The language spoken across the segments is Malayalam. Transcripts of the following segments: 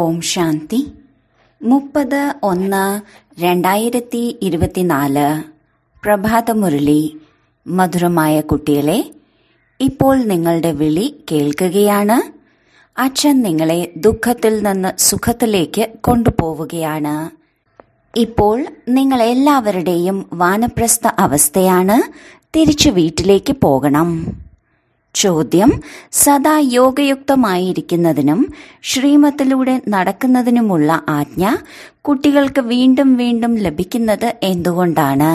ഓം ശാന്തി മുപ്പത് ഒന്ന് രണ്ടായിരത്തി ഇരുപത്തിനാല് പ്രഭാതമുരളി മധുരമായ കുട്ടികളെ ഇപ്പോൾ നിങ്ങളുടെ വിളി കേൾക്കുകയാണ് അച്ഛൻ നിങ്ങളെ ദുഃഖത്തിൽ നിന്ന് സുഖത്തിലേക്ക് കൊണ്ടുപോവുകയാണ് ഇപ്പോൾ നിങ്ങൾ എല്ലാവരുടെയും വാനപ്രസ്ഥ അവസ്ഥയാണ് തിരിച്ചു വീട്ടിലേക്ക് പോകണം ചോദ്യം സദാ യോഗയുക്തമായിരിക്കുന്നതിനും ശ്രീമത്തിലൂടെ നടക്കുന്നതിനുമുള്ള ആജ്ഞ കുട്ടികൾക്ക് വീണ്ടും വീണ്ടും ലഭിക്കുന്നത് എന്തുകൊണ്ടാണ്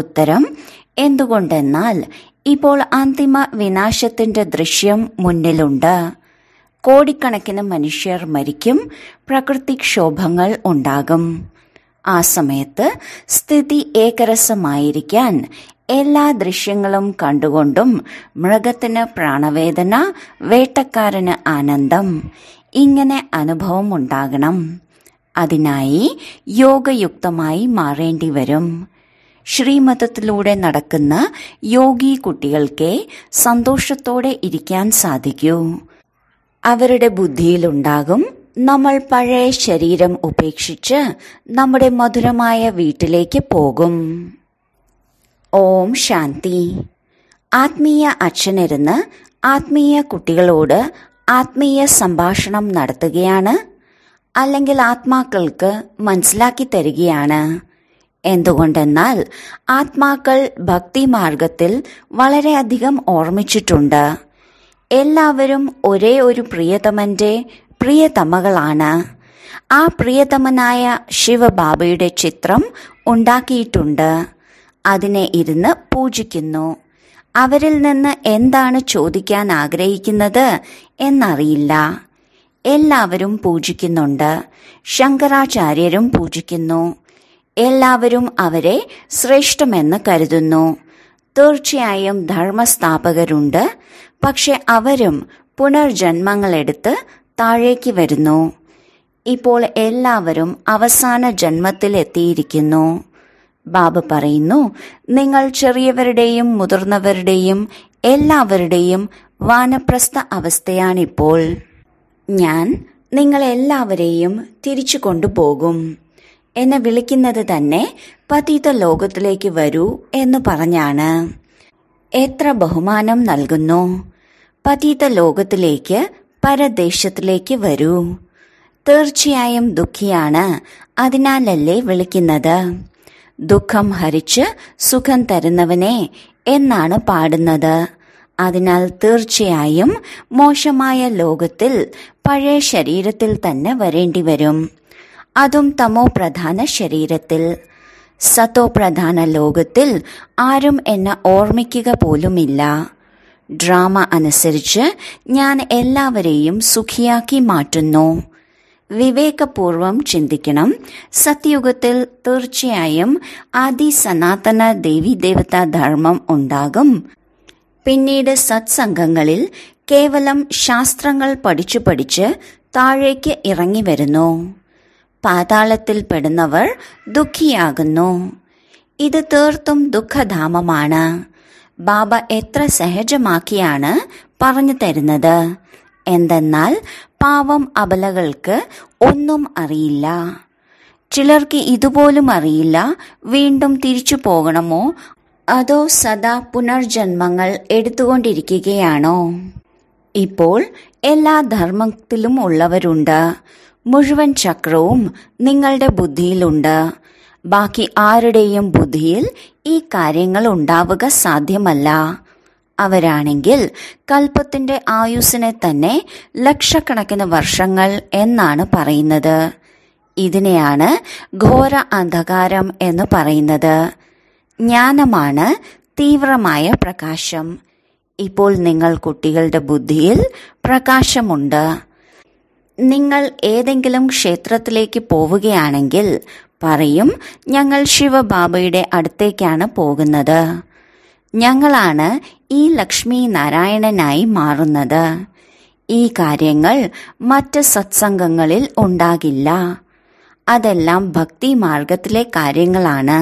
ഉത്തരം എന്തുകൊണ്ടെന്നാൽ ഇപ്പോൾ അന്തിമ വിനാശത്തിന്റെ ദൃശ്യം മുന്നിലുണ്ട് കോടിക്കണക്കിന് മനുഷ്യർ മരിക്കും പ്രകൃതിക്ഷോഭങ്ങൾ ഉണ്ടാകും ആ സമയത്ത് സ്ഥിതി ഏകരസമായിരിക്കാൻ എല്ലാ ദൃശ്യങ്ങളും കണ്ടുകൊണ്ടും മൃഗത്തിന് പ്രാണവേദന വേട്ടക്കാരന് ആനന്ദം ഇങ്ങനെ അനുഭവം ഉണ്ടാകണം അതിനായി യോഗയുക്തമായി മാറേണ്ടി വരും ശ്രീമതത്തിലൂടെ നടക്കുന്ന യോഗി കുട്ടികൾക്കേ സന്തോഷത്തോടെ ഇരിക്കാൻ സാധിക്കൂ അവരുടെ ബുദ്ധിയിലുണ്ടാകും നമ്മൾ പഴയ ശരീരം ഉപേക്ഷിച്ച് നമ്മുടെ മധുരമായ വീട്ടിലേക്ക് പോകും ഓം ശാന്തി ആത്മീയ അച്ഛനിരുന്ന് ആത്മീയ കുട്ടികളോട് ആത്മീയ സംഭാഷണം നടത്തുകയാണ് അല്ലെങ്കിൽ ആത്മാക്കൾക്ക് മനസ്സിലാക്കി തരികയാണ് എന്തുകൊണ്ടെന്നാൽ ആത്മാക്കൾ ഭക്തി മാർഗത്തിൽ വളരെയധികം ഓർമ്മിച്ചിട്ടുണ്ട് എല്ലാവരും ഒരേ ഒരു പ്രിയതമന്റെ പ്രിയതമകളാണ് ആ പ്രിയതമനായ ശിവബാബയുടെ ചിത്രം ഉണ്ടാക്കിയിട്ടുണ്ട് അതിനെ ഇരുന്ന് പൂജിക്കുന്നു അവരിൽ നിന്ന് എന്താണ് ചോദിക്കാൻ ആഗ്രഹിക്കുന്നത് എന്നറിയില്ല എല്ലാവരും പൂജിക്കുന്നുണ്ട് ശങ്കരാചാര്യരും പൂജിക്കുന്നു എല്ലാവരും അവരെ ശ്രേഷ്ഠമെന്ന് കരുതുന്നു തീർച്ചയായും ധർമ്മസ്ഥാപകരുണ്ട് പക്ഷെ അവരും പുനർജന്മങ്ങളെടുത്ത് താഴേക്ക് വരുന്നു ഇപ്പോൾ എല്ലാവരും അവസാന ജന്മത്തിലെത്തിയിരിക്കുന്നു ബാബ പറയുന്നു നിങ്ങൾ ചെറിയവരുടെയും മുതിർന്നവരുടെയും എല്ലാവരുടെയും വാനപ്രസ്ഥ അവസ്ഥയാണിപ്പോൾ ഞാൻ നിങ്ങളെല്ലാവരെയും തിരിച്ചു കൊണ്ടുപോകും എന്നെ വിളിക്കുന്നത് തന്നെ പതീത ലോകത്തിലേക്ക് വരൂ എന്ന് പറഞ്ഞാണ് എത്ര ബഹുമാനം നൽകുന്നു പതീത ലോകത്തിലേക്ക് പരദേശത്തിലേക്ക് വരൂ തീർച്ചയായും ദുഃഖിയാണ് അതിനാലല്ലേ വിളിക്കുന്നത് ദുഃഖം ഹരിച്ച് സുഖം തരുന്നവനെ എന്നാണ് പാടുന്നത് അതിനാൽ തീർച്ചയായും മോശമായ ലോകത്തിൽ പഴയ ശരീരത്തിൽ തന്നെ വരേണ്ടി വരും അതും തമോ പ്രധാന ശരീരത്തിൽ സത്തോ പ്രധാന ലോകത്തിൽ ആരും എന്നെ ഓർമ്മിക്കുക പോലുമില്ല ഡ്രാമ അനുസരിച്ച് ഞാൻ എല്ലാവരെയും സുഖിയാക്കി മാറ്റുന്നു വിവേകപൂർവം ചിന്തിക്കണം സത്യയുഗത്തിൽ തീർച്ചയായും ആദി സനാതന ദേവീദേവതാ ധർമ്മം ഉണ്ടാകും പിന്നീട് സത്സംഗങ്ങളിൽ കേവലം ശാസ്ത്രങ്ങൾ പഠിച്ചു പഠിച്ച് താഴേക്ക് ഇറങ്ങി വരുന്നു പാതാളത്തിൽ പെടുന്നവർ ദുഃഖിയാകുന്നു ഇത് തീർത്തും ദുഃഖധാമമാണ് ബാബ എത്ര സഹജമാക്കിയാണ് പറഞ്ഞു തരുന്നത് എന്തെന്നാൽ പാവം അബലകൾക്ക് ഒന്നും അറിയില്ല ചിലർക്ക് ഇതുപോലും അറിയില്ല വീണ്ടും തിരിച്ചു പോകണമോ അതോ സദാ പുനർജന്മങ്ങൾ എടുത്തുകൊണ്ടിരിക്കുകയാണോ ഇപ്പോൾ എല്ലാ ധർമ്മത്തിലും ഉള്ളവരുണ്ട് മുഴുവൻ ചക്രവും നിങ്ങളുടെ ബുദ്ധിയിലുണ്ട് ബാക്കി ആരുടെയും ബുദ്ധിയിൽ ഈ കാര്യങ്ങൾ ഉണ്ടാവുക സാധ്യമല്ല അവരാണെങ്കിൽ കൽപ്പത്തിന്റെ ആയുസിനെ തന്നെ ലക്ഷക്കണക്കിന് വർഷങ്ങൾ എന്നാണ് പറയുന്നത് ഇതിനെയാണ് ഘോര അന്ധകാരം എന്ന് പറയുന്നത് ജ്ഞാനമാണ് തീവ്രമായ പ്രകാശം ഇപ്പോൾ നിങ്ങൾ കുട്ടികളുടെ ബുദ്ധിയിൽ പ്രകാശമുണ്ട് നിങ്ങൾ ഏതെങ്കിലും ക്ഷേത്രത്തിലേക്ക് പോവുകയാണെങ്കിൽ പറയും ഞങ്ങൾ ശിവബാബയുടെ അടുത്തേക്കാണ് പോകുന്നത് ഞങ്ങളാണ് ഈ ലക്ഷ്മി നാരായണനായി മാറുന്നത് ഈ കാര്യങ്ങൾ മറ്റ് സത്സംഗങ്ങളിൽ ഉണ്ടാകില്ല അതെല്ലാം ഭക്തി മാർഗത്തിലെ കാര്യങ്ങളാണ്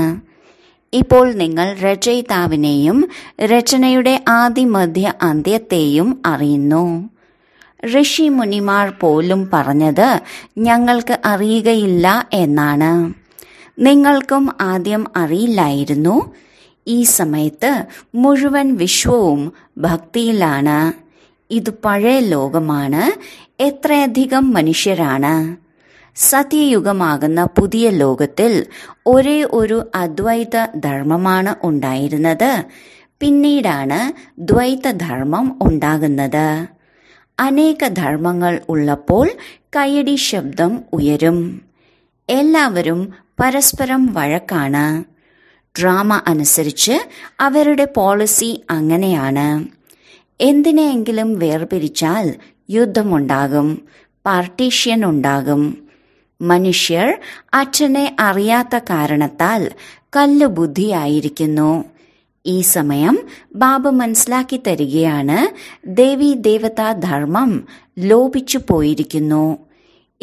ഇപ്പോൾ നിങ്ങൾ രചയിതാവിനെയും രചനയുടെ ആദിമധ്യ അന്ത്യത്തെയും അറിയുന്നു ഋഷി മുനിമാർ പോലും പറഞ്ഞത് ഞങ്ങൾക്ക് അറിയുകയില്ല എന്നാണ് നിങ്ങൾക്കും ആദ്യം അറിയില്ലായിരുന്നു ഈ സമയത്ത് മുഴുവൻ വിശ്വവും ഭക്തിയിലാണ് ഇത് പഴയ ലോകമാണ് എത്രയധികം മനുഷ്യരാണ് സത്യയുഗമാകുന്ന പുതിയ ലോകത്തിൽ ഒരേ ഒരു അദ്വൈത ധർമ്മമാണ് ഉണ്ടായിരുന്നത് പിന്നീടാണ് ദ്വൈതധർമ്മം ഉണ്ടാകുന്നത് അനേക ധർമ്മങ്ങൾ ഉള്ളപ്പോൾ കയ്യടി ശബ്ദം ഉയരും എല്ലാവരും പരസ്പരം വഴക്കാണ് ഡ്രാമ അനുസരിച്ച് അവരുടെ പോളിസി അങ്ങനെയാണ് എന്തിനെയെങ്കിലും വേർപിരിച്ചാൽ യുദ്ധമുണ്ടാകും പാർട്ടീഷ്യൻ ഉണ്ടാകും മനുഷ്യർ അച്ഛനെ അറിയാത്ത കാരണത്താൽ കല്ലു ബുദ്ധിയായിരിക്കുന്നു ഈ സമയം ബാബു മനസ്സിലാക്കി തരികയാണ് ദേവി ദേവതാ ധർമ്മം ലോപിച്ചു പോയിരിക്കുന്നു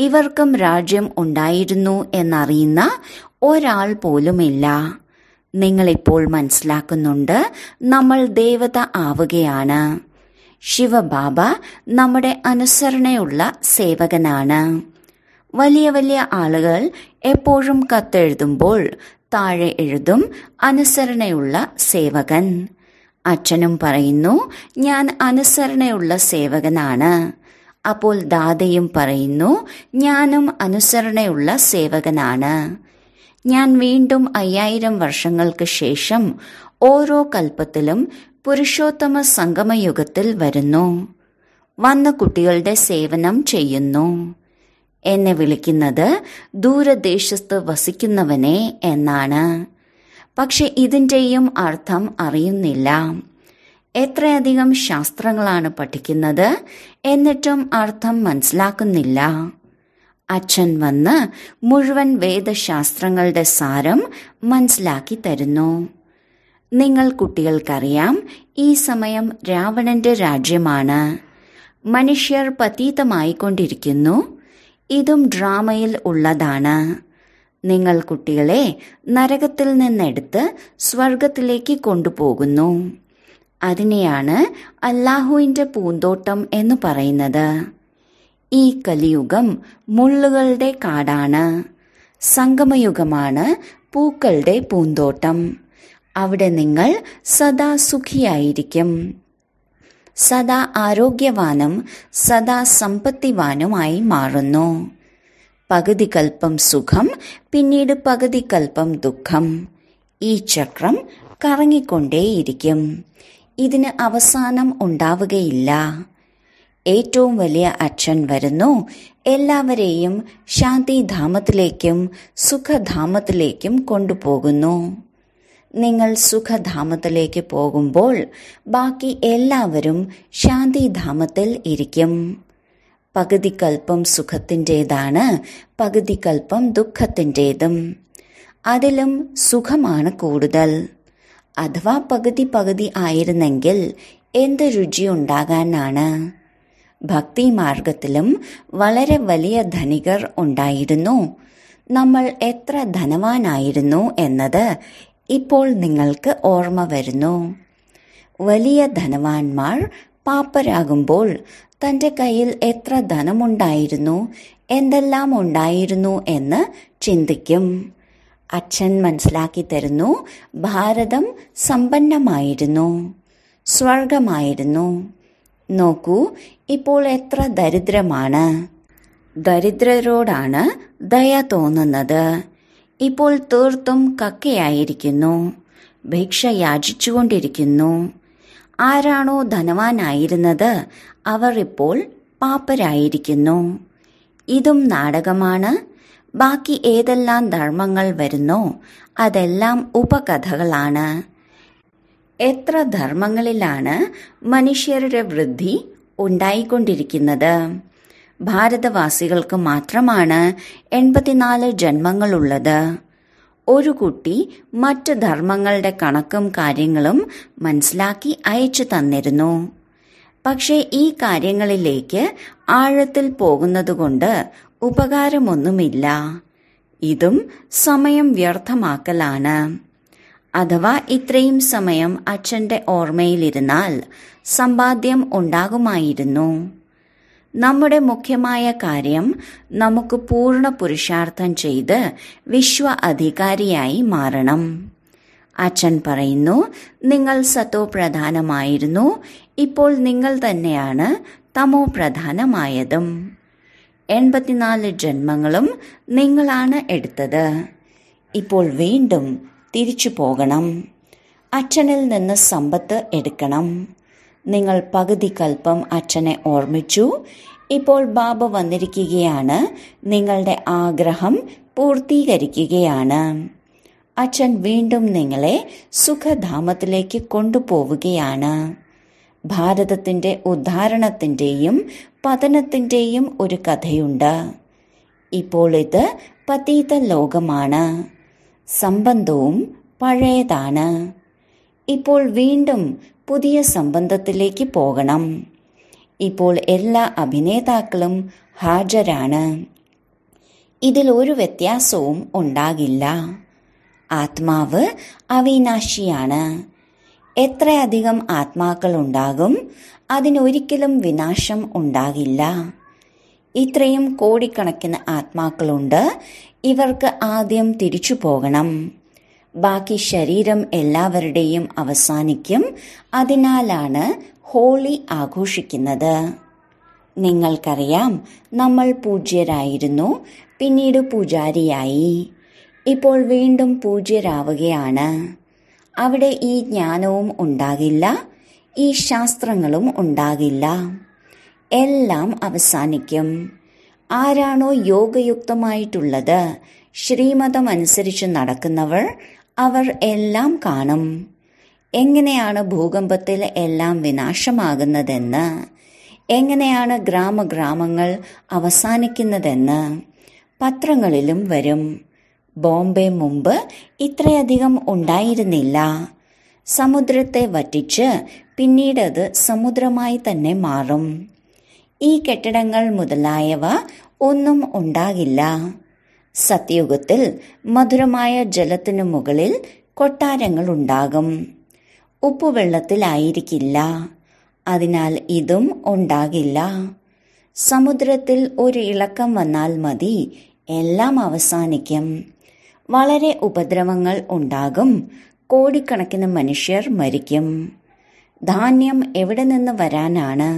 ഇവർക്കും രാജ്യം ഉണ്ടായിരുന്നു എന്നറിയുന്ന ഒരാൾ പോലുമില്ല നിങ്ങളിപ്പോൾ മനസ്സിലാക്കുന്നുണ്ട് നമ്മൾ ദേവത ആവുകയാണ് ശിവബാബ നമ്മുടെ അനുസരണയുള്ള സേവകനാണ് വലിയ വലിയ ആളുകൾ എപ്പോഴും കത്തെഴുതുമ്പോൾ താഴെ എഴുതും അനുസരണയുള്ള സേവകൻ അച്ഛനും പറയുന്നു ഞാൻ അനുസരണയുള്ള സേവകനാണ് അപ്പോൾ ദാദയും പറയുന്നു ഞാനും അനുസരണയുള്ള സേവകനാണ് ഞാൻ വീണ്ടും അയ്യായിരം വർഷങ്ങൾക്ക് ശേഷം ഓരോ കൽപ്പത്തിലും പുരുഷോത്തമ സംഗമയുഗത്തിൽ വരുന്നു വന്ന കുട്ടികളുടെ സേവനം ചെയ്യുന്നു എന്നെ വിളിക്കുന്നത് ദൂരദേശത്ത് വസിക്കുന്നവനെ എന്നാണ് പക്ഷെ ഇതിൻ്റെയും അർത്ഥം അറിയുന്നില്ല എത്രയധികം ശാസ്ത്രങ്ങളാണ് പഠിക്കുന്നത് എന്നിട്ടും അർത്ഥം മനസ്സിലാക്കുന്നില്ല അച്ഛൻ വന്ന് മുഴുവൻ വേദശാസ്ത്രങ്ങളുടെ സാരം മനസ്സിലാക്കി തരുന്നു നിങ്ങൾ കുട്ടികൾക്കറിയാം ഈ സമയം രാവണന്റെ രാജ്യമാണ് മനുഷ്യർ പതീതമായിക്കൊണ്ടിരിക്കുന്നു ഇതും ഡ്രാമയിൽ ഉള്ളതാണ് നിങ്ങൾ കുട്ടികളെ നരകത്തിൽ നിന്നെടുത്ത് സ്വർഗത്തിലേക്ക് കൊണ്ടുപോകുന്നു അതിനെയാണ് അല്ലാഹുവിൻ്റെ പൂന്തോട്ടം എന്ന് പറയുന്നത് ഈ കലിയുഗം മുള്ളുകളുടെ കാടാണ് സംഗമയുഗമാണ് പൂക്കളുടെ പൂന്തോട്ടം അവിടെ നിങ്ങൾ സദാ സുഖിയായിരിക്കും സദാ ആരോഗ്യവാനും സദാ സമ്പത്തിവാനുമായി മാറുന്നു പകുതി കൽപ്പം സുഖം പിന്നീട് പകുതി കൽപ്പം ദുഃഖം ഈ ചക്രം കറങ്ങിക്കൊണ്ടേയിരിക്കും ഇതിന് അവസാനം ഉണ്ടാവുകയില്ല ഏറ്റവും വലിയ അച്ഛൻ വരുന്നു എല്ലാവരെയും ശാന്തിധാമത്തിലേക്കും സുഖധാമത്തിലേക്കും കൊണ്ടുപോകുന്നു നിങ്ങൾ സുഖധാമത്തിലേക്ക് പോകുമ്പോൾ ബാക്കി എല്ലാവരും ശാന്തിധാമത്തിൽ ഇരിക്കും പകുതി കൽപ്പം സുഖത്തിൻ്റെതാണ് പകുതി കൽപ്പം ദുഃഖത്തിൻ്റെതും അതിലും സുഖമാണ് കൂടുതൽ അഥവാ പകുതി പകുതി ആയിരുന്നെങ്കിൽ എന്ത് രുചിയുണ്ടാകാനാണ് ഭക്തി മാർഗത്തിലും വളരെ വലിയ ധനികർ ഉണ്ടായിരുന്നു നമ്മൾ എത്ര ധനവാനായിരുന്നു എന്നത് ഇപ്പോൾ നിങ്ങൾക്ക് ഓർമ്മ വരുന്നു വലിയ ധനവാന്മാർ പാപ്പരാകുമ്പോൾ തന്റെ കയ്യിൽ എത്ര ധനമുണ്ടായിരുന്നു എന്തെല്ലാം ഉണ്ടായിരുന്നു എന്ന് ചിന്തിക്കും അച്ഛൻ മനസ്സിലാക്കി തരുന്നു ഭാരതം സമ്പന്നമായിരുന്നു സ്വർഗമായിരുന്നു നോക്കൂ ഇപ്പോൾ എത്ര ദരിദ്രമാണ് ദരിദ്രരോടാണ് ദയ തോന്നുന്നത് ഇപ്പോൾ തീർത്തും കക്കയായിരിക്കുന്നു ഭിക്ഷ യാചിച്ചുകൊണ്ടിരിക്കുന്നു ആരാണോ ധനവാനായിരുന്നത് അവർ ഇപ്പോൾ പാപ്പരായിരിക്കുന്നു ഇതും നാടകമാണ് ബാക്കി ഏതെല്ലാം ധർമ്മങ്ങൾ വരുന്നോ അതെല്ലാം ഉപകഥകളാണ് എത്ര ധർമ്മങ്ങളിലാണ് മനുഷ്യരുടെ വൃദ്ധി ഉണ്ടായിക്കൊണ്ടിരിക്കുന്നത് ഭാരതവാസികൾക്ക് മാത്രമാണ് എൺപത്തിനാല് ജന്മങ്ങളുള്ളത് ഒരു കുട്ടി മറ്റ് ധർമ്മങ്ങളുടെ കണക്കും കാര്യങ്ങളും മനസ്സിലാക്കി അയച്ചു തന്നിരുന്നു പക്ഷേ ഈ കാര്യങ്ങളിലേക്ക് ആഴത്തിൽ പോകുന്നതുകൊണ്ട് ഉപകാരമൊന്നുമില്ല ഇതും സമയം വ്യർത്ഥമാക്കലാണ് അഥവാ ഇത്രയും സമയം അച്ഛന്റെ ഓർമ്മയിലിരുന്നാൽ സമ്പാദ്യം ഉണ്ടാകുമായിരുന്നു നമ്മുടെ മുഖ്യമായ കാര്യം നമുക്ക് പൂർണ്ണ പുരുഷാർത്ഥം ചെയ്ത് വിശ്വ അധികാരിയായി മാറണം അച്ഛൻ പറയുന്നു നിങ്ങൾ സത്തോ പ്രധാനമായിരുന്നു ഇപ്പോൾ നിങ്ങൾ തന്നെയാണ് തമോ പ്രധാനമായതും എൺപത്തിനാല് ജന്മങ്ങളും നിങ്ങളാണ് എടുത്തത് ഇപ്പോൾ വീണ്ടും തിരിച്ചു പോകണം അച്ഛനിൽ നിന്ന് സമ്പത്ത് എടുക്കണം നിങ്ങൾ പകുതി കൽപ്പം അച്ഛനെ ഓർമ്മിച്ചു ഇപ്പോൾ ബാബ വന്നിരിക്കുകയാണ് നിങ്ങളുടെ ആഗ്രഹം പൂർത്തീകരിക്കുകയാണ് അച്ഛൻ വീണ്ടും നിങ്ങളെ സുഖധാമത്തിലേക്ക് കൊണ്ടുപോവുകയാണ് ഭാരതത്തിന്റെ ഉദ്ധാരണത്തിന്റെയും പതനത്തിന്റെയും ഒരു കഥയുണ്ട് ഇപ്പോൾ ഇത് പതീത ലോകമാണ് സംബന്ധവും പഴയതാണ് ഇപ്പോൾ വീണ്ടും പുതിയ സംബന്ധത്തിലേക്ക് പോകണം ഇപ്പോൾ എല്ലാ അഭിനേതാക്കളും ഹാജരാണ് ഇതിൽ ഒരു വ്യത്യാസവും ഉണ്ടാകില്ല ആത്മാവ് അവിനാശിയാണ് എത്രയധികം ആത്മാക്കൾ ഉണ്ടാകും അതിനൊരിക്കലും വിനാശം ഉണ്ടാകില്ല ഇത്രയും കോടിക്കണക്കിന് ആത്മാക്കളുണ്ട് ഇവർക്ക് ആദ്യം തിരിച്ചു പോകണം ബാക്കി ശരീരം എല്ലാവരുടെയും അവസാനിക്കും അതിനാലാണ് ഹോളി ആഘോഷിക്കുന്നത് നിങ്ങൾക്കറിയാം നമ്മൾ പൂജ്യരായിരുന്നു പിന്നീട് പൂജാരിയായി ഇപ്പോൾ വീണ്ടും പൂജ്യരാവുകയാണ് അവിടെ ഈ ജ്ഞാനവും ഉണ്ടാകില്ല ഈ ശാസ്ത്രങ്ങളും ഉണ്ടാകില്ല എല്ലാം അവസാനിക്കും ആരാണോ യോഗയുക്തമായിട്ടുള്ളത് ശ്രീമതം അനുസരിച്ച് നടക്കുന്നവർ അവർ എല്ലാം കാണും എങ്ങനെയാണ് ഭൂകമ്പത്തിൽ എല്ലാം വിനാശമാകുന്നതെന്ന് എങ്ങനെയാണ് ഗ്രാമഗ്രാമങ്ങൾ അവസാനിക്കുന്നതെന്ന് പത്രങ്ങളിലും വരും ബോംബെ മുമ്പ് ഇത്രയധികം ഉണ്ടായിരുന്നില്ല സമുദ്രത്തെ വറ്റിച്ച് പിന്നീടത് സമുദ്രമായി തന്നെ മാറും ഈ കെട്ടിടങ്ങൾ മുതലായവ ഒന്നും ഉണ്ടാകില്ല സത്യയുഗത്തിൽ മധുരമായ ജലത്തിനു മുകളിൽ കൊട്ടാരങ്ങൾ ഉണ്ടാകും ഉപ്പുവെള്ളത്തിലായിരിക്കില്ല അതിനാൽ ഇതും ഉണ്ടാകില്ല സമുദ്രത്തിൽ ഒരു ഇളക്കം വന്നാൽ മതി എല്ലാം അവസാനിക്കും വളരെ ഉപദ്രവങ്ങൾ ഉണ്ടാകും കോടിക്കണക്കിന് മനുഷ്യർ മരിക്കും ധാന്യം എവിടെ നിന്ന് വരാനാണ്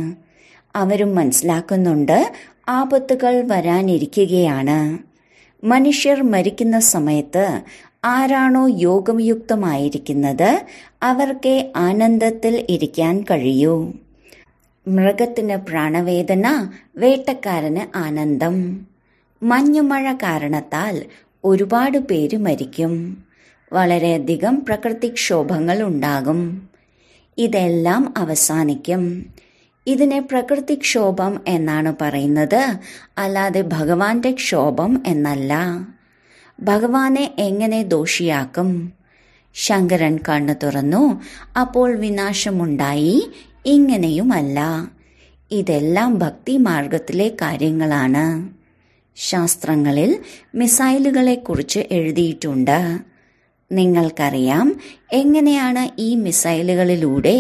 അവരും മനസ്സിലാക്കുന്നുണ്ട് ആപത്തുകൾ വരാനിരിക്കുകയാണ് മനുഷ്യർ മരിക്കുന്ന സമയത്ത് ആരാണോ യോഗയുക്തമായിരിക്കുന്നത് അവർക്ക് ആനന്ദത്തിൽ ഇരിക്കാൻ കഴിയൂ മൃഗത്തിന് പ്രാണവേദന വേട്ടക്കാരന് ആനന്ദം മഞ്ഞുമഴ കാരണത്താൽ ഒരുപാട് പേര് മരിക്കും വളരെയധികം പ്രകൃതിക്ഷോഭങ്ങൾ ഉണ്ടാകും ഇതെല്ലാം അവസാനിക്കും ഇതിനെ പ്രകൃതിക്ഷോഭം എന്നാണ് പറയുന്നത് അല്ലാതെ ഭഗവാന്റെ ക്ഷോഭം എന്നല്ല ഭഗവാനെ എങ്ങനെ ദോഷിയാക്കും ശങ്കരൻ കണ്ണു തുറന്നു അപ്പോൾ വിനാശമുണ്ടായി ഇങ്ങനെയുമല്ല ഇതെല്ലാം ഭക്തി മാർഗത്തിലെ കാര്യങ്ങളാണ് ശാസ്ത്രങ്ങളിൽ മിസൈലുകളെക്കുറിച്ച് എഴുതിയിട്ടുണ്ട് നിങ്ങൾക്കറിയാം എങ്ങനെയാണ് ഈ മിസൈലുകളിലൂടെ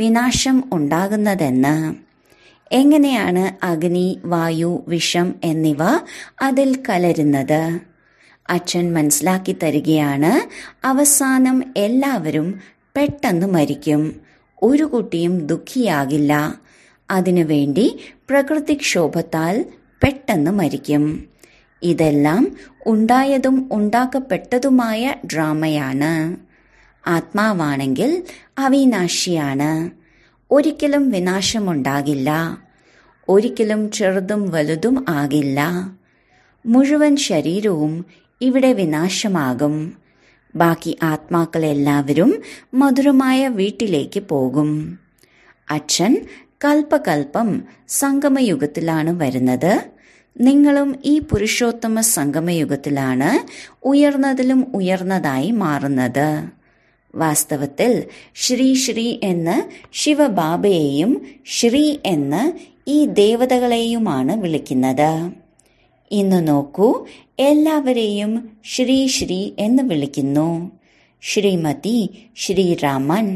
വിനാശം ഉണ്ടാകുന്നതെന്ന് എങ്ങനെയാണ് അഗ്നി വായു വിഷം എന്നിവ അതിൽ കലരുന്നത് അച്ഛൻ മനസ്സിലാക്കി തരികയാണ് അവസാനം എല്ലാവരും പെട്ടെന്ന് മരിക്കും ഒരു കുട്ടിയും ദുഃഖിയാകില്ല അതിനുവേണ്ടി പ്രകൃതിക്ഷോഭത്താൽ പെട്ടെന്ന് മരിക്കും ഇതെല്ലാം ഉണ്ടായതും ഉണ്ടാക്കപ്പെട്ടതുമായ ഡ്രാമയാണ് ആത്മാവാണെങ്കിൽ അവിനാശിയാണ് ഒരിക്കലും വിനാശമുണ്ടാകില്ല ഒരിക്കലും ചെറുതും വലുതും ആകില്ല മുഴുവൻ ശരീരവും ഇവിടെ വിനാശമാകും ബാക്കി ആത്മാക്കളെല്ലാവരും മധുരമായ വീട്ടിലേക്ക് പോകും അച്ഛൻ കൽപ്പകൽപ്പം സംഗമയുഗത്തിലാണ് വരുന്നത് നിങ്ങളും ഈ പുരുഷോത്തമ സംഗമയുഗത്തിലാണ് ഉയർന്നതിലും ഉയർന്നതായി മാറുന്നത് വാസ്തവത്തിൽ ശ്രീ ശ്രീ എന്ന് ശിവബാബയെയും ശ്രീ എന്ന് ഈ ദേവതകളെയുമാണ് വിളിക്കുന്നത് ഇന്ന് നോക്കൂ എല്ലാവരെയും ശ്രീ ശ്രീ എന്ന് വിളിക്കുന്നു ശ്രീമതി ശ്രീരാമൻ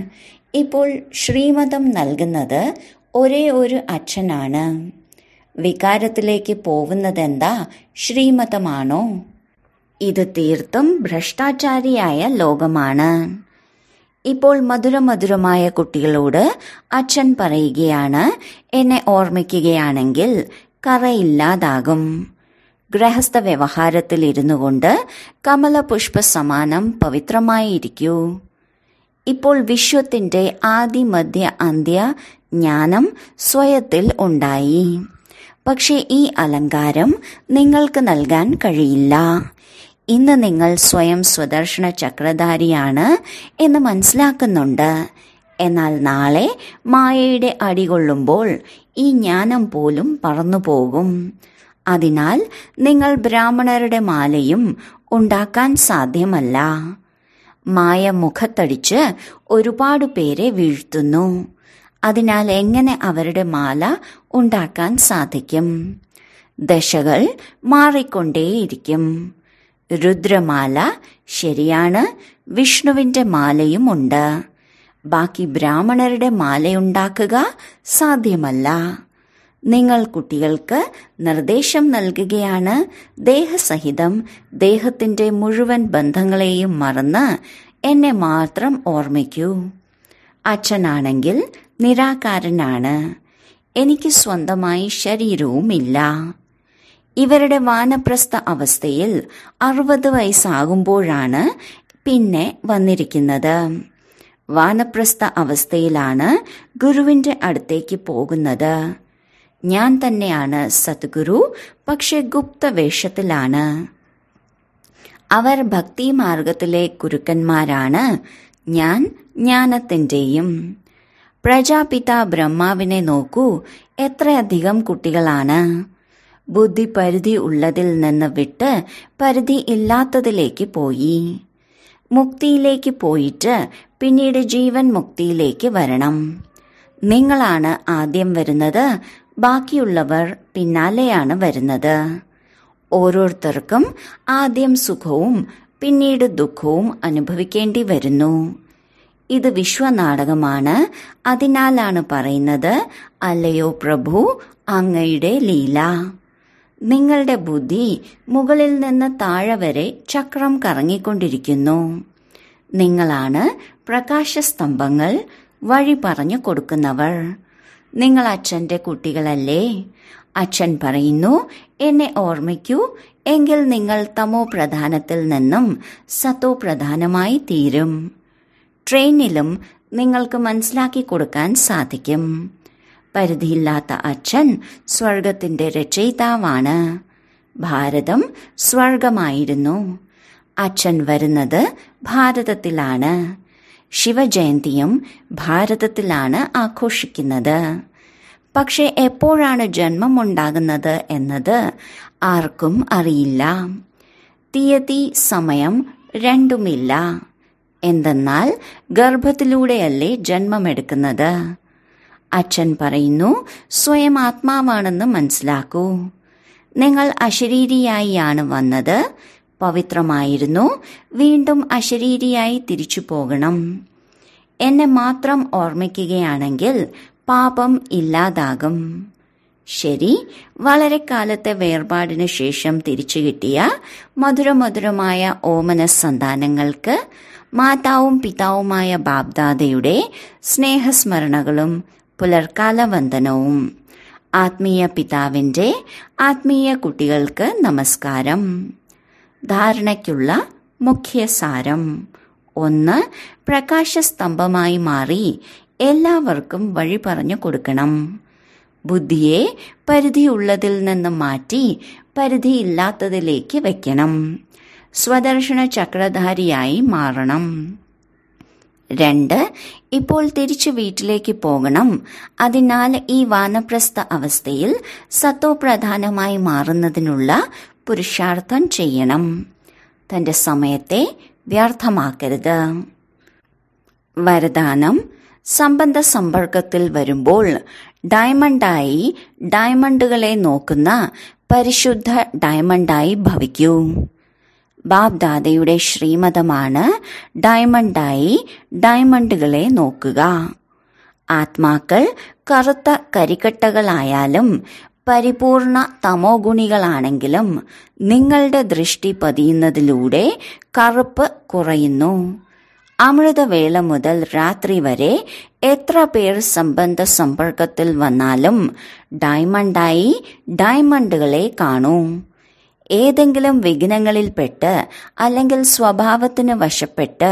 ഇപ്പോൾ ശ്രീമതം നൽകുന്നത് ഒരേ ഒരു അച്ഛനാണ് വികാരത്തിലേക്ക് എന്താ ശ്രീമതമാണോ ഇത് തീർത്തും ഭ്രഷ്ടാചാരിയായ ലോകമാണ് ഇപ്പോൾ മധുരമധുരമായ കുട്ടികളോട് അച്ഛൻ പറയുകയാണ് എന്നെ ഓർമ്മിക്കുകയാണെങ്കിൽ കറയില്ലാതാകും ഗ്രഹസ്ഥ വ്യവഹാരത്തിൽ ഇരുന്നു കൊണ്ട് കമലപുഷ്പ സമാനം പവിത്രമായിരിക്കൂ ഇപ്പോൾ വിശ്വത്തിൻ്റെ ആദിമധ്യ അന്ത്യ ജ്ഞാനം സ്വയത്തിൽ ഉണ്ടായി പക്ഷേ ഈ അലങ്കാരം നിങ്ങൾക്ക് നൽകാൻ കഴിയില്ല ഇന്ന് നിങ്ങൾ സ്വയം സ്വദർശന ചക്രധാരിയാണ് എന്ന് മനസ്സിലാക്കുന്നുണ്ട് എന്നാൽ നാളെ മായയുടെ അടികൊള്ളുമ്പോൾ ഈ ജ്ഞാനം പോലും പറന്നുപോകും അതിനാൽ നിങ്ങൾ ബ്രാഹ്മണരുടെ മാലയും ഉണ്ടാക്കാൻ സാധ്യമല്ല മായ മുഖത്തടിച്ച് ഒരുപാട് പേരെ വീഴ്ത്തുന്നു അതിനാൽ എങ്ങനെ അവരുടെ മാല ഉണ്ടാക്കാൻ സാധിക്കും ദശകൾ മാറിക്കൊണ്ടേയിരിക്കും രുദ്രമാല ശരിയാണ് വിഷ്ണുവിന്റെ മാലയുമുണ്ട് ബാക്കി ബ്രാഹ്മണരുടെ മാലയുണ്ടാക്കുക സാധ്യമല്ല നിങ്ങൾ കുട്ടികൾക്ക് നിർദ്ദേശം നൽകുകയാണ് ദേഹസഹിതം ദേഹത്തിന്റെ മുഴുവൻ ബന്ധങ്ങളെയും മറന്ന് എന്നെ മാത്രം ഓർമ്മിക്കൂ അച്ഛനാണെങ്കിൽ നിരാകാരനാണ് എനിക്ക് സ്വന്തമായി ശരീരവുമില്ല ഇവരുടെ വാനപ്രസ്ഥ അവസ്ഥയിൽ അറുപത് വയസ്സാകുമ്പോഴാണ് പിന്നെ വന്നിരിക്കുന്നത് വാനപ്രസ്ഥ അവസ്ഥയിലാണ് ഗുരുവിന്റെ അടുത്തേക്ക് പോകുന്നത് ഞാൻ തന്നെയാണ് സത്ഗുരു പക്ഷെ ഗുപ്ത വേഷത്തിലാണ് അവർ ഭക്തി മാർഗത്തിലെ ഗുരുക്കന്മാരാണ് ഞാൻ ജ്ഞാനത്തിൻ്റെയും പ്രജാപിത ബ്രഹ്മാവിനെ നോക്കൂ എത്രയധികം കുട്ടികളാണ് ബുദ്ധി പരിധി ഉള്ളതിൽ നിന്ന് വിട്ട് പരിധി ഇല്ലാത്തതിലേക്ക് പോയി മുക്തിയിലേക്ക് പോയിട്ട് പിന്നീട് ജീവൻ മുക്തിയിലേക്ക് വരണം നിങ്ങളാണ് ആദ്യം വരുന്നത് ബാക്കിയുള്ളവർ പിന്നാലെയാണ് വരുന്നത് ഓരോരുത്തർക്കും ആദ്യം സുഖവും പിന്നീട് ദുഃഖവും അനുഭവിക്കേണ്ടി വരുന്നു ഇത് വിശ്വനാടകമാണ് അതിനാലാണ് പറയുന്നത് അല്ലയോ പ്രഭു അങ്ങയുടെ ലീല നിങ്ങളുടെ ബുദ്ധി മുകളിൽ നിന്ന് താഴെ വരെ ചക്രം കറങ്ങിക്കൊണ്ടിരിക്കുന്നു നിങ്ങളാണ് പ്രകാശസ്തംഭങ്ങൾ വഴി പറഞ്ഞു കൊടുക്കുന്നവർ നിങ്ങൾ അച്ഛന്റെ കുട്ടികളല്ലേ അച്ഛൻ പറയുന്നു എന്നെ ഓർമ്മിക്കൂ എങ്കിൽ നിങ്ങൾ തമോ പ്രധാനത്തിൽ നിന്നും സത്തോ പ്രധാനമായി തീരും ട്രെയിനിലും നിങ്ങൾക്ക് മനസ്സിലാക്കി കൊടുക്കാൻ സാധിക്കും പരിധിയില്ലാത്ത അച്ഛൻ സ്വർഗത്തിന്റെ രചയിതാവാണ് ഭാരതം സ്വർഗമായിരുന്നു അച്ഛൻ വരുന്നത് ഭാരതത്തിലാണ് ശിവജയന്തിയും ഭാരതത്തിലാണ് ആഘോഷിക്കുന്നത് പക്ഷേ എപ്പോഴാണ് ജന്മം ഉണ്ടാകുന്നത് എന്നത് ആർക്കും അറിയില്ല തീയതി സമയം രണ്ടുമില്ല എന്തെന്നാൽ ഗർഭത്തിലൂടെയല്ലേ ജന്മമെടുക്കുന്നത് അച്ഛൻ പറയുന്നു സ്വയം ആത്മാവാണെന്ന് മനസ്സിലാക്കൂ നിങ്ങൾ അശരീരിയായിയാണ് വന്നത് പവിത്രമായിരുന്നു വീണ്ടും അശരീരിയായി തിരിച്ചു പോകണം എന്നെ മാത്രം ഓർമ്മിക്കുകയാണെങ്കിൽ പാപം ഇല്ലാതാകും ശരി വളരെ കാലത്തെ വേർപാടിന് ശേഷം തിരിച്ചു കിട്ടിയ മധുരമധുരമായ ഓമന സന്താനങ്ങൾക്ക് മാതാവും പിതാവുമായ ബാബ്ദാദയുടെ സ്നേഹസ്മരണകളും പുലർക്കാല വന്ദനവും ആത്മീയ പിതാവിന്റെ ആത്മീയ കുട്ടികൾക്ക് നമസ്കാരം ധാരണയ്ക്കുള്ള മുഖ്യ സാരം ഒന്ന് പ്രകാശസ്തംഭമായി മാറി എല്ലാവർക്കും വഴി പറഞ്ഞു കൊടുക്കണം ബുദ്ധിയെ പരിധിയുള്ളതിൽ നിന്ന് മാറ്റി പരിധിയില്ലാത്തതിലേക്ക് വയ്ക്കണം സ്വദർശന ചക്രധാരിയായി മാറണം രണ്ട് ഇപ്പോൾ തിരിച്ചു വീട്ടിലേക്ക് പോകണം അതിനാൽ ഈ വാനപ്രസ്ഥ അവസ്ഥയിൽ സത്വപ്രധാനമായി മാറുന്നതിനുള്ള പുരുഷാർത്ഥം ചെയ്യണം തന്റെ സമയത്തെ വ്യർത്ഥമാക്കരുത് വരദാനം സംബന്ധ സമ്പർക്കത്തിൽ വരുമ്പോൾ ഡയമണ്ടായി ഡയമണ്ടുകളെ നോക്കുന്ന പരിശുദ്ധ ഡയമണ്ടായി ഭവിക്കൂ ബാബ്ദാദയുടെ ശ്രീമതമാണ് ഡയമണ്ടായി ഡയമണ്ടുകളെ നോക്കുക ആത്മാക്കൾ കറുത്ത കരിക്കട്ടകളായാലും പരിപൂർണ തമോ ഗുണികളാണെങ്കിലും നിങ്ങളുടെ ദൃഷ്ടി പതിയുന്നതിലൂടെ കറുപ്പ് കുറയുന്നു അമൃതവേള മുതൽ രാത്രി വരെ എത്ര പേർ സംബന്ധ സമ്പർക്കത്തിൽ വന്നാലും ഡയമണ്ടായി ഡയമണ്ടുകളെ കാണൂ ഏതെങ്കിലും വിഘ്നങ്ങളിൽപ്പെട്ട് അല്ലെങ്കിൽ സ്വഭാവത്തിന് വശപ്പെട്ട്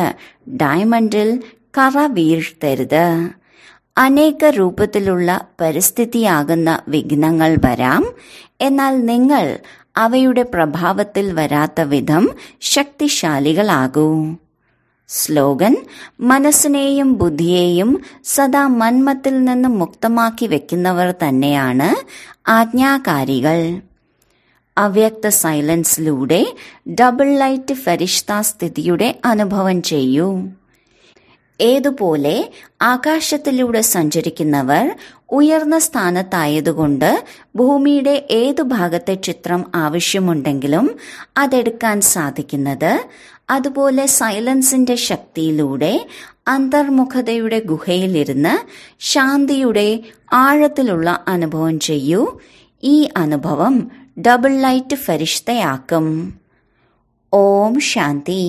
ഡയമണ്ടിൽ കറ വീഴ്ത്തരുത് അനേക രൂപത്തിലുള്ള പരിസ്ഥിതിയാകുന്ന വിഘ്നങ്ങൾ വരാം എന്നാൽ നിങ്ങൾ അവയുടെ പ്രഭാവത്തിൽ വരാത്ത വിധം ശക്തിശാലികളാകൂ സ്ലോഗൻ മനസ്സിനെയും ബുദ്ധിയെയും സദാ മന്മത്തിൽ നിന്ന് മുക്തമാക്കി വെക്കുന്നവർ തന്നെയാണ് ആജ്ഞാകാരികൾ അവ്യക്ത സൈലൻസിലൂടെ ഡബിൾ ലൈറ്റ് ഫരിഷ്ത സ്ഥിതിയുടെ അനുഭവം ചെയ്യൂ ഏതുപോലെ ആകാശത്തിലൂടെ സഞ്ചരിക്കുന്നവർ ഉയർന്ന സ്ഥാനത്തായതുകൊണ്ട് ഭൂമിയുടെ ഏതു ഭാഗത്തെ ചിത്രം ആവശ്യമുണ്ടെങ്കിലും അതെടുക്കാൻ സാധിക്കുന്നത് അതുപോലെ സൈലൻസിന്റെ ശക്തിയിലൂടെ അന്തർമുഖതയുടെ ഗുഹയിലിരുന്ന് ശാന്തിയുടെ ആഴത്തിലുള്ള അനുഭവം ചെയ്യൂ ഈ അനുഭവം डबल लाइट फरिश्ते आकम ओम शांति